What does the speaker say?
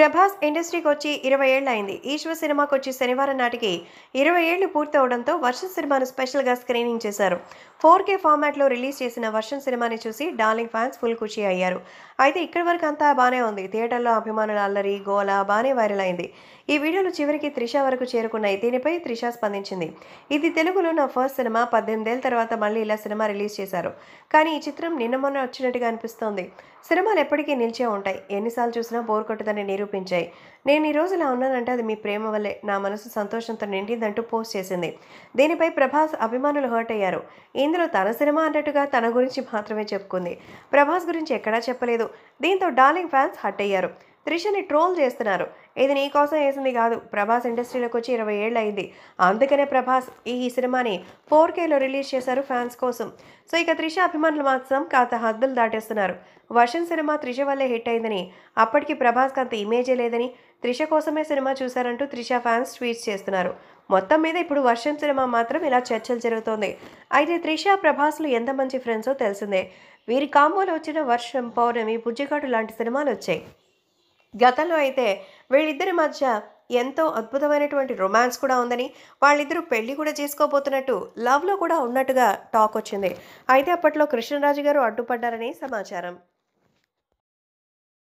ప్రభాస్ ఇండస్ట్రీకి వచ్చి ఇరవై ఏళ్ళైంది ఈశ్వర్ సినిమాకు వచ్చి శనివారం నాటికి ఇరవై ఏళ్లు పూర్తవడంతో వర్షన్ సినిమాను స్పెషల్గా స్క్రీనింగ్ చేశారు ఫోర్ కే ఫార్మాట్లో రిలీజ్ చేసిన వర్షన్ సినిమాని చూసి డార్లింగ్ ఫ్యాన్స్ ఫుల్ ఖుషి అయ్యారు అయితే ఇక్కడి వరకు అంతా బాగానే ఉంది థియేటర్లో అభిమానుల అల్లరి గోల బాగానే వైరల్ అయింది ఈ వీడియోలు చివరికి త్రిష వరకు చేరుకున్నాయి దీనిపై త్రిష స్పందించింది ఇది తెలుగులో నా ఫస్ట్ సినిమా పద్దెనిమిదేళ్ళ తర్వాత మళ్ళీ ఇలా సినిమా రిలీజ్ చేశారు కానీ ఈ చిత్రం నిన్న మొన్న వచ్చినట్టుగా అనిపిస్తోంది సినిమాలు ఎప్పటికీ నిలిచే ఉంటాయి ఎన్నిసార్లు చూసినా బోర్ కొట్టదని నిరూప నిరూపించాయి నేను ఈ రోజు ఇలా ఉన్నానంటే అది మీ ప్రేమ వల్లే నా మనసు సంతోషంతో నిండిందంటూ పోస్ట్ చేసింది దీనిపై ప్రభాస్ అభిమానులు హర్ట్ అయ్యారు ఇందులో తన సినిమా అన్నట్టుగా తన గురించి మాత్రమే చెప్పుకుంది ప్రభాస్ గురించి ఎక్కడా చెప్పలేదు దీంతో డార్లింగ్ ఫ్యాన్స్ హర్ట్ అయ్యారు త్రిషని ట్రోల్ చేస్తున్నారు ఇది నీకోసం వేసింది కాదు ప్రభాస్ ఇండస్ట్రీలోకి వచ్చి ఇరవై ఏళ్ళు అయింది అందుకనే ప్రభాస్ ఈ సినిమాని ఫోర్ కేలో రిలీజ్ చేశారు ఫ్యాన్స్ కోసం సో ఇక త్రిష అభిమానులు మాత్రం కాస్త హద్దులు దాటేస్తున్నారు వర్షన్ సినిమా త్రిష వల్లే హిట్ అయిందని అప్పటికి ప్రభాస్కి అంత ఇమేజే లేదని త్రిష కోసమే సినిమా చూశారంటూ త్రిష ఫ్యాన్స్ ట్వీట్స్ చేస్తున్నారు మొత్తం మీద ఇప్పుడు వర్షం సినిమా మాత్రం ఇలా చర్చలు జరుగుతోంది అయితే త్రిష ప్రభాస్లు ఎంత మంచి ఫ్రెండ్సో తెలిసిందే వీరి కాంబోలో వచ్చిన వర్షం పౌర్ణమి బుజ్జిఘాటు లాంటి సినిమాలు వచ్చాయి గతంలో అయితే వీళ్ళిద్దరి మధ్య ఎంతో అద్భుతమైనటువంటి రొమాన్స్ కూడా ఉందని వాళ్ళిద్దరూ పెళ్లి కూడా చేసుకోబోతున్నట్టు లవ్లో కూడా ఉన్నట్టుగా టాక్ వచ్చింది అయితే అప్పట్లో కృష్ణరాజు గారు అడ్డుపడ్డారని సమాచారం